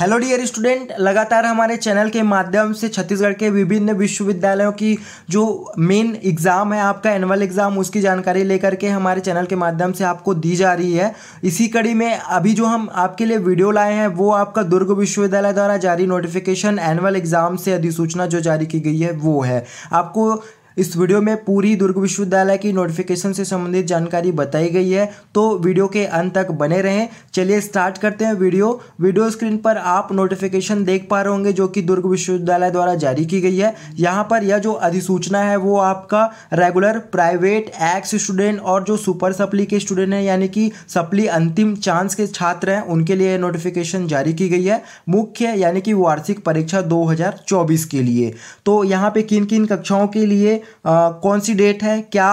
hello dear student लगातार हमारे channel के माध्यम से छत्तीसगढ़ के विभिन्न विश्वविद्यालयों की जो मेन एग्ज़ाम है आपका एनुअल एग्ज़ाम उसकी जानकारी लेकर के हमारे चैनल के माध्यम से आपको दी जा रही है इसी कड़ी में अभी जो हम आपके लिए वीडियो लाए हैं वो आपका दुर्ग विश्वविद्यालय द्वारा जारी नोटिफिकेशन एनुअल एग्ज़ाम से अधिसूचना जो जारी की गई है वो है आपको इस वीडियो में पूरी दुर्ग विश्वविद्यालय की नोटिफिकेशन से संबंधित जानकारी बताई गई है तो वीडियो के अंत तक बने रहें चलिए स्टार्ट करते हैं वीडियो वीडियो स्क्रीन पर आप नोटिफिकेशन देख पा रहे होंगे जो कि दुर्ग विश्वविद्यालय द्वारा जारी की गई है यहाँ पर यह जो अधिसूचना है वो आपका रेगुलर प्राइवेट एक्स स्टूडेंट और जो सुपर सप्ली के स्टूडेंट हैं यानी कि सप्ली अंतिम चांस के छात्र हैं उनके लिए नोटिफिकेशन जारी की गई है मुख्य यानी कि वार्षिक परीक्षा दो के लिए तो यहाँ पर किन किन कक्षाओं के लिए कौन सी डेट है क्या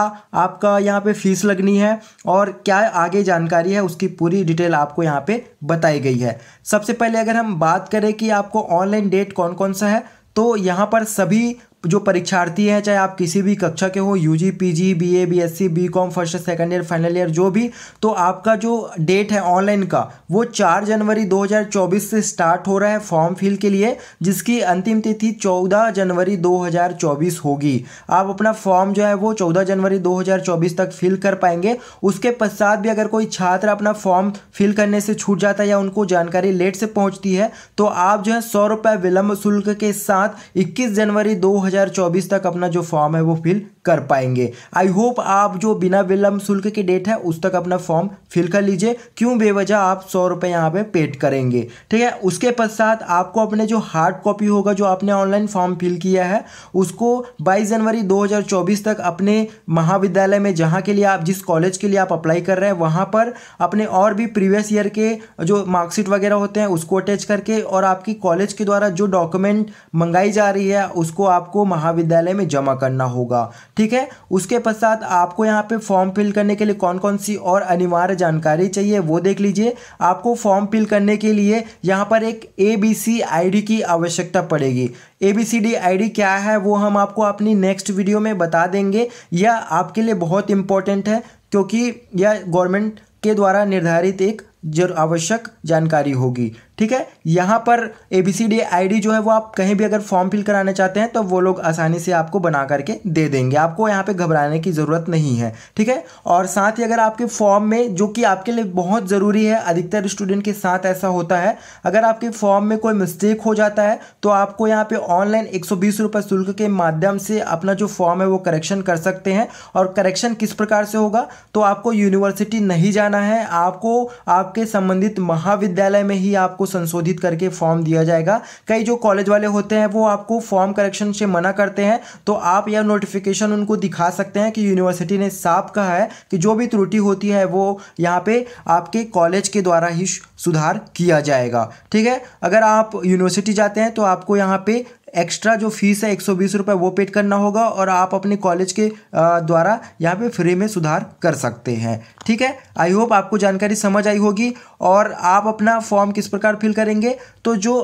आपका यहाँ पे फीस लगनी है और क्या आगे जानकारी है उसकी पूरी डिटेल आपको यहाँ पे बताई गई है सबसे पहले अगर हम बात करें कि आपको ऑनलाइन डेट कौन कौन सा है तो यहाँ पर सभी जो परीक्षार्थी है चाहे आप किसी भी कक्षा के हो U G P G B A B S C B com first second year final year जो भी तो आपका जो डेट है ऑनलाइन का वो चार जनवरी 2024 से स्टार्ट हो रहा है फॉर्म फिल के लिए जिसकी अंतिम तिथि 14 जनवरी 2024 होगी आप अपना फॉर्म जो है वो 14 जनवरी 2024 तक फिल कर पाएंगे उसके पश्चात भी अगर कोई छात्र अपना फॉर्म फिल करने से छूट जाता है या उनको जानकारी लेट से पहुँचती है तो आप जो है सौ रुपये विलंब शुल्क के साथ इक्कीस जनवरी दो 2024 तक अपना जो फॉर्म है वो फिल कर पाएंगे आई होप आप जो बिना विलंब शुल्क की डेट है उस तक अपना फॉर्म फिल कर लीजिए क्यों बेवजह आप सौ रुपये यहाँ पे पेड करेंगे ठीक है उसके पश्चात आपको अपने जो हार्ड कॉपी होगा जो आपने ऑनलाइन फॉर्म फिल किया है उसको 22 जनवरी 2024 तक अपने महाविद्यालय में जहाँ के लिए आप जिस कॉलेज के लिए आप अप्लाई कर रहे हैं वहाँ पर अपने और भी प्रीवियस ईयर के जो मार्कशीट वगैरह होते हैं उसको अटैच करके और आपकी कॉलेज के द्वारा जो डॉक्यूमेंट मंगाई जा रही है उसको आपको आपको महाविद्यालय में जमा करना होगा ठीक है उसके पश्चात आपको यहाँ पे फॉर्म फिल करने के लिए कौन कौन सी और अनिवार्य जानकारी चाहिए वो देख लीजिए आपको फॉर्म फिल करने के लिए यहाँ पर एक ए बी सी आई की आवश्यकता पड़ेगी ए बी सी डी आई क्या है वो हम आपको अपनी नेक्स्ट वीडियो में बता देंगे यह आपके लिए बहुत इंपॉर्टेंट है क्योंकि यह गवर्नमेंट के द्वारा निर्धारित एक जरूर आवश्यक जानकारी होगी ठीक है यहाँ पर A B C D I D जो है वो आप कहीं भी अगर फॉर्म फिल कराना चाहते हैं तो वो लोग आसानी से आपको बना करके दे देंगे आपको यहाँ पे घबराने की ज़रूरत नहीं है ठीक है और साथ ही अगर आपके फॉर्म में जो कि आपके लिए बहुत ज़रूरी है अधिकतर स्टूडेंट के साथ ऐसा होता है अगर आपके फॉर्म में कोई मिस्टेक हो जाता है तो आपको यहाँ पर ऑनलाइन एक सौ शुल्क के माध्यम से अपना जो फॉर्म है वो करेक्शन कर सकते हैं और करेक्शन किस प्रकार से होगा तो आपको यूनिवर्सिटी नहीं जाना है आपको आप आपके संबंधित महाविद्यालय में ही आपको संशोधित करके फॉर्म दिया जाएगा कई जो कॉलेज वाले होते हैं वो आपको फॉर्म करेक्शन से मना करते हैं तो आप यह नोटिफिकेशन उनको दिखा सकते हैं कि यूनिवर्सिटी ने साफ कहा है कि जो भी त्रुटि होती है वो यहाँ पे आपके कॉलेज के द्वारा ही सुधार किया जाएगा ठीक है अगर आप यूनिवर्सिटी जाते हैं तो आपको यहाँ पे एक्स्ट्रा जो फीस है एक सौ वो पेड करना होगा और आप अपने कॉलेज के द्वारा यहाँ पे फ्री में सुधार कर सकते हैं ठीक है आई होप आपको जानकारी समझ आई होगी और आप अपना फॉर्म किस प्रकार फिल करेंगे तो जो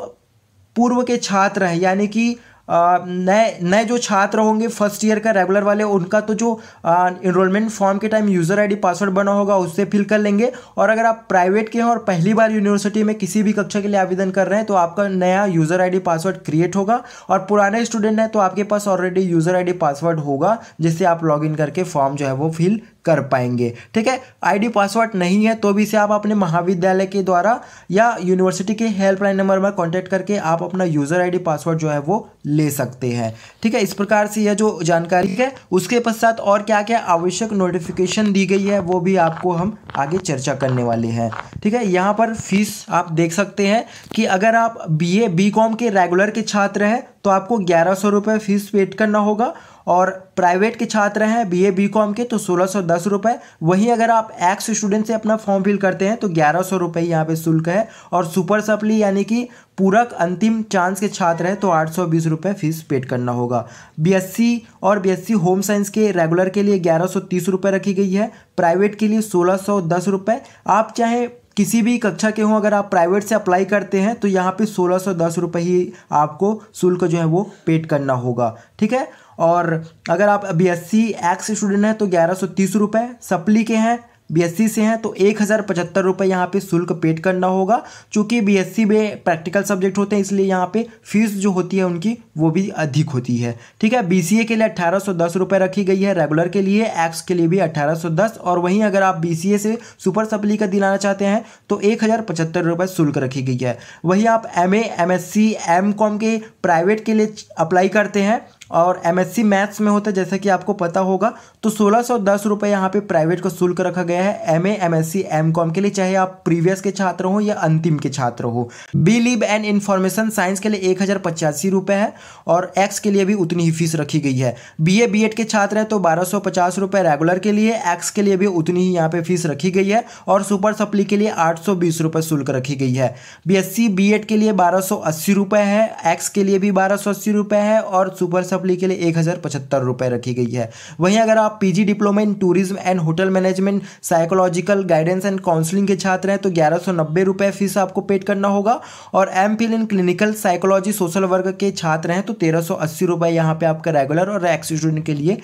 पूर्व के छात्र हैं यानी कि नए नए जो छात्र होंगे फर्स्ट ईयर का रेगुलर वाले उनका तो जो इनरोलमेंट फॉर्म के टाइम यूज़र आईडी पासवर्ड बना होगा उससे फिल कर लेंगे और अगर आप प्राइवेट के हैं और पहली बार यूनिवर्सिटी में किसी भी कक्षा के लिए आवेदन कर रहे हैं तो आपका नया यूज़र आईडी पासवर्ड क्रिएट होगा और पुराने स्टूडेंट हैं तो आपके पास ऑलरेडी यूज़र आई पासवर्ड होगा जिससे आप लॉग करके फॉर्म जो है वो फिल कर पाएंगे ठीक है आईडी पासवर्ड नहीं है तो भी इसे आप अपने महाविद्यालय के द्वारा या यूनिवर्सिटी के हेल्पलाइन नंबर पर कॉन्टैक्ट करके आप अपना यूज़र आईडी पासवर्ड जो है वो ले सकते हैं ठीक है इस प्रकार से यह जो जानकारी है उसके पश्चात और क्या क्या आवश्यक नोटिफिकेशन दी गई है वो भी आपको हम आगे चर्चा करने वाले हैं ठीक है यहाँ पर फीस आप देख सकते हैं कि अगर आप बी ए बी कॉम के रेगुलर के छात्र हैं तो आपको ग्यारह सौ रुपये फीस पेड करना होगा और प्राइवेट के छात्र हैं बीए बीकॉम के तो सोलह सौ दस रुपये वहीं अगर आप एक्स स्टूडेंट से अपना फॉर्म फिल करते हैं तो ग्यारह सौ रुपये यहाँ पर शुल्क है और सुपर सप्ली यानी कि पूरक अंतिम चांस के छात्र हैं तो आठ सौ बीस रुपये फीस पेड करना होगा बीएससी और बीएससी होम साइंस के रेगुलर के लिए ग्यारह सौ तीस रुपये रखी गई है प्राइवेट के लिए सोलह सौ दस रुपये आप चाहे किसी भी कक्षा के हों अगर आप प्राइवेट से अप्लाई करते हैं तो यहाँ पे सोलह सौ दस रुपये ही आपको शुल्क जो है वो पेड करना होगा ठीक है और अगर आप B S C ex student हैं तो ग्यारह सौ तीस रुपये सप्ली के हैं बीएससी से हैं तो एक हज़ार पचहत्तर रुपये यहाँ पर शुल्क पेड करना होगा चूँकि बीएससी में प्रैक्टिकल सब्जेक्ट होते हैं इसलिए यहाँ पे फीस जो होती है उनकी वो भी अधिक होती है ठीक है बीसीए के लिए अट्ठारह सौ दस रुपये रखी गई है रेगुलर के लिए एक्स के लिए भी अट्ठारह सौ दस और वहीं अगर आप बीसीए से सुपर सप्ली का दिलाना चाहते हैं तो एक हज़ार पचहत्तर रुपये शुल्क रखी गई है वहीं आप M A M S C M com के प्राइवेट के लिए अप्लाई करते हैं और सी मैथ्स में होता है जैसा कि आपको पता होगा तो सोलह सौ दस रुपये यहाँ पर प्राइवेट का शुल्क रखा गया है एम सी एम कॉम के लिए चाहे आप प्रीवियस के छात्र हो या अंतिम के छात्र हो B lib and information science के लिए एक हज़ार पचासी रुपये है और एक्स के लिए भी उतनी ही फीस रखी गई है बी ए बी एड के छात्र हैं तो बारह सौ पचास रुपये रेगुलर के लिए एक्स के लिए भी उतनी ही यहाँ पर फीस रखी गई है और सुपर सप्ली के लिए आठ सौ बीस रुपये शुल्क रखी गई है B S C B ed के लिए बारह सौ अस्सी रुपये है एक्स के लिए भी बारह सौ अस्सी रुपये है और सुपर सप्ली पब्लिक के लिए एक हज़ार पचहत्तर रुपये रखी गई है वहीं अगर आप PG diploma in tourism and hotel management psychological guidance and counselling के छात्र हैं तो ग्यारह सौ नब्बे रुपये फीस आपको पेड करना होगा और M phil in clinical psychology social work के छात्र हैं तो तेरह सौ अस्सी रुपये यहाँ पर आपका रेगुलर और एक्स स्टूडेंट के लिए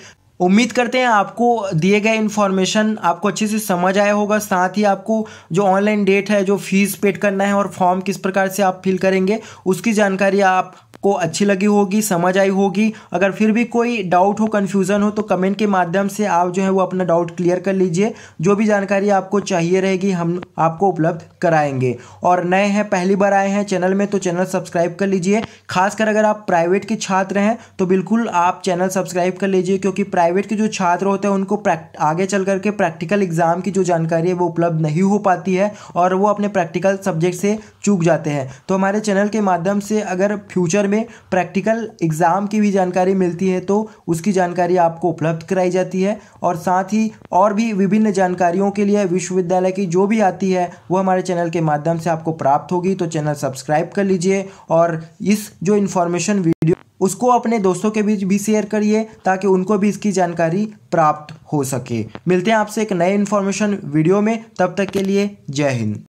उम्मीद करते हैं आपको दिए गए इन्फॉर्मेशन आपको अच्छे से समझ आया होगा साथ ही आपको जो ऑनलाइन डेट है जो फीस पेड करना है और फॉर्म किस प्रकार से आप फिल करेंगे उसकी जानकारी आप आपको अच्छी लगी होगी समझ आई होगी अगर फिर भी कोई डाउट हो कन्फ्यूज़न हो तो कमेंट के माध्यम से आप जो है वो अपना डाउट क्लियर कर लीजिए जो भी जानकारी आपको चाहिए रहेगी हम आपको उपलब्ध कराएंगे और नए हैं पहली बार आए हैं चैनल में तो चैनल सब्सक्राइब कर लीजिए खासकर अगर आप प्राइवेट के छात्र हैं तो बिल्कुल आप चैनल सब्सक्राइब कर लीजिए क्योंकि प्राइवेट के जो छात्र होते हैं उनको आगे चल करके प्रैक्टिकल एग्ज़ाम की जो जानकारी है वो उपलब्ध नहीं हो पाती है और वो अपने प्रैक्टिकल सब्जेक्ट से चूक जाते हैं तो हमारे चैनल के माध्यम से अगर फ्यूचर में प्रैक्टिकल एग्ज़ाम की भी जानकारी मिलती है तो उसकी जानकारी आपको उपलब्ध कराई जाती है और साथ ही और भी विभिन्न जानकारियों के लिए विश्वविद्यालय की जो भी आती है वो हमारे चैनल के माध्यम से आपको प्राप्त होगी तो चैनल सब्सक्राइब कर लीजिए और इस जो इन्फॉर्मेशन वीडियो उसको अपने दोस्तों के बीच भी शेयर करिए ताकि उनको भी इसकी जानकारी प्राप्त हो सके मिलते हैं आपसे एक नए इन्फॉर्मेशन वीडियो में तब तक के लिए जय हिंद